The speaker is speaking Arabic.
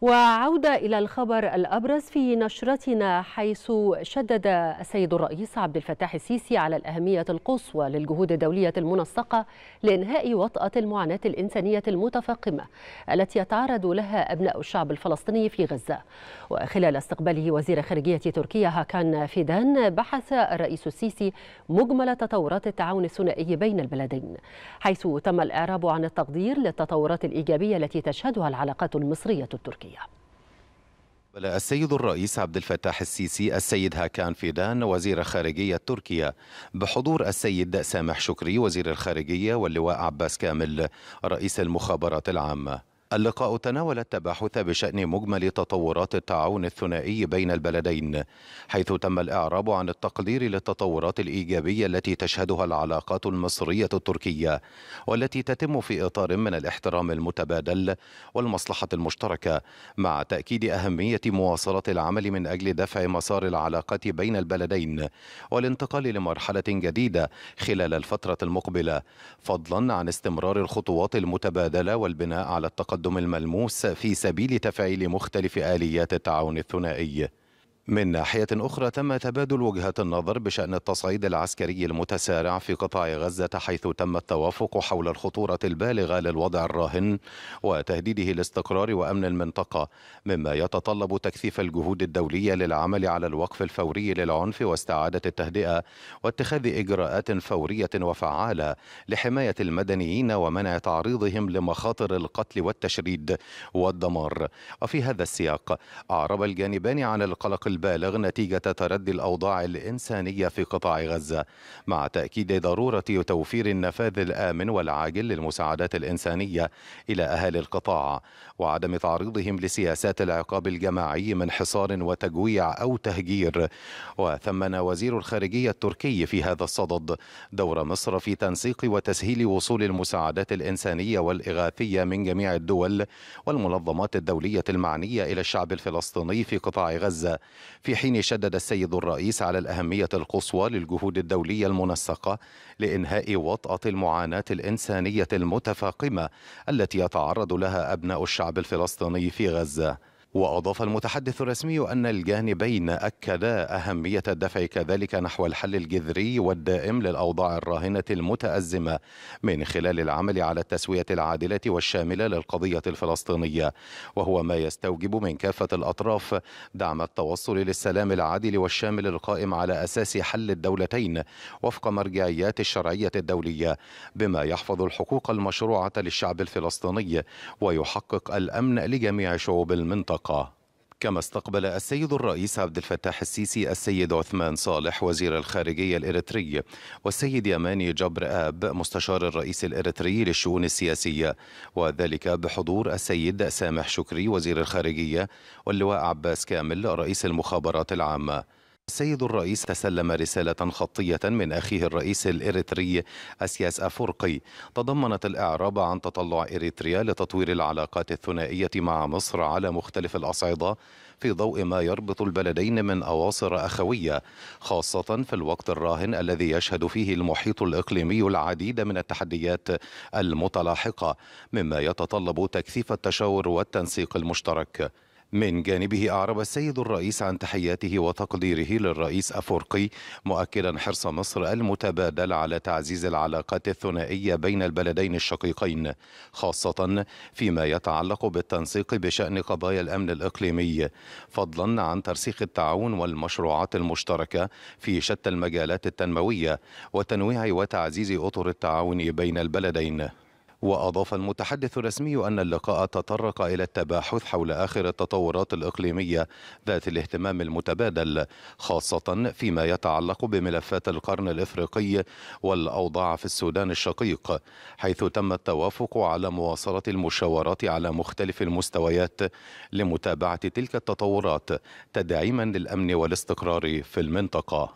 وعودة إلى الخبر الأبرز في نشرتنا حيث شدد السيد الرئيس عبد الفتاح السيسي على الأهمية القصوى للجهود الدولية المنسقة لإنهاء وطأة المعاناة الإنسانية المتفاقمة التي يتعرض لها أبناء الشعب الفلسطيني في غزة وخلال استقباله وزير خارجية تركيا هاكان فيدان بحث الرئيس السيسي مجمل تطورات التعاون الثنائي بين البلدين حيث تم الإعراب عن التقدير للتطورات الإيجابية التي تشهدها العلاقات المصرية التركية الأمريكية السيد الرئيس عبد الفتاح السيسي السيد هاكان فيدان وزير خارجية تركيا بحضور السيد سامح شكري وزير الخارجية واللواء عباس كامل رئيس المخابرات العامة اللقاء تناول التباحث بشأن مجمل تطورات التعاون الثنائي بين البلدين حيث تم الإعراب عن التقدير للتطورات الإيجابية التي تشهدها العلاقات المصرية التركية والتي تتم في إطار من الاحترام المتبادل والمصلحة المشتركة مع تأكيد أهمية مواصلة العمل من أجل دفع مسار العلاقات بين البلدين والانتقال لمرحلة جديدة خلال الفترة المقبلة فضلا عن استمرار الخطوات المتبادلة والبناء على التقدير التقدم الملموس في سبيل تفعيل مختلف آليات التعاون الثنائي من ناحية أخرى تم تبادل وجهات النظر بشأن التصعيد العسكري المتسارع في قطاع غزة حيث تم التوافق حول الخطورة البالغة للوضع الراهن وتهديده الاستقرار وأمن المنطقة مما يتطلب تكثيف الجهود الدولية للعمل على الوقف الفوري للعنف واستعادة التهدئة واتخاذ إجراءات فورية وفعالة لحماية المدنيين ومنع تعريضهم لمخاطر القتل والتشريد والدمار وفي هذا السياق أعرب الجانبان عن القلق البالغ نتيجة تردي الأوضاع الإنسانية في قطاع غزة مع تأكيد ضرورة توفير النفاذ الآمن والعاجل للمساعدات الإنسانية إلى أهالي القطاع وعدم تعريضهم لسياسات العقاب الجماعي من حصار وتجويع أو تهجير وثمن وزير الخارجية التركي في هذا الصدد دور مصر في تنسيق وتسهيل وصول المساعدات الإنسانية والإغاثية من جميع الدول والمنظمات الدولية المعنية إلى الشعب الفلسطيني في قطاع غزة في حين شدد السيد الرئيس على الأهمية القصوى للجهود الدولية المنسقة لإنهاء وطأة المعاناة الإنسانية المتفاقمة التي يتعرض لها أبناء الشعب الفلسطيني في غزة وأضاف المتحدث الرسمي أن الجانبين أكدا أهمية الدفع كذلك نحو الحل الجذري والدائم للأوضاع الراهنة المتأزمة من خلال العمل على التسوية العادلة والشاملة للقضية الفلسطينية وهو ما يستوجب من كافة الأطراف دعم التوصل للسلام العادل والشامل القائم على أساس حل الدولتين وفق مرجعيات الشرعية الدولية بما يحفظ الحقوق المشروعة للشعب الفلسطيني ويحقق الأمن لجميع شعوب المنطقة الطاقة كما استقبل السيد الرئيس عبد الفتاح السيسي السيد عثمان صالح وزير الخارجية الإريتري والسيد يماني جبر آب مستشار الرئيس الإريتري للشؤون السياسية وذلك بحضور السيد سامح شكري وزير الخارجية واللواء عباس كامل رئيس المخابرات العامة السيد الرئيس تسلم رسالة خطية من أخيه الرئيس الإريتري أسياس أفورقي تضمنت الإعراب عن تطلع إريتريا لتطوير العلاقات الثنائية مع مصر على مختلف الأصعدة في ضوء ما يربط البلدين من أواصر أخوية خاصة في الوقت الراهن الذي يشهد فيه المحيط الإقليمي العديد من التحديات المتلاحقة مما يتطلب تكثيف التشاور والتنسيق المشترك من جانبه أعرب السيد الرئيس عن تحياته وتقديره للرئيس أفورقي مؤكدا حرص مصر المتبادل على تعزيز العلاقات الثنائية بين البلدين الشقيقين خاصة فيما يتعلق بالتنسيق بشأن قضايا الأمن الإقليمي فضلا عن ترسيخ التعاون والمشروعات المشتركة في شتى المجالات التنموية وتنويع وتعزيز أطر التعاون بين البلدين وأضاف المتحدث الرسمي أن اللقاء تطرق إلى التباحث حول آخر التطورات الإقليمية ذات الاهتمام المتبادل خاصة فيما يتعلق بملفات القرن الإفريقي والأوضاع في السودان الشقيق حيث تم التوافق على مواصلة المشاورات على مختلف المستويات لمتابعة تلك التطورات تدعيما للأمن والاستقرار في المنطقة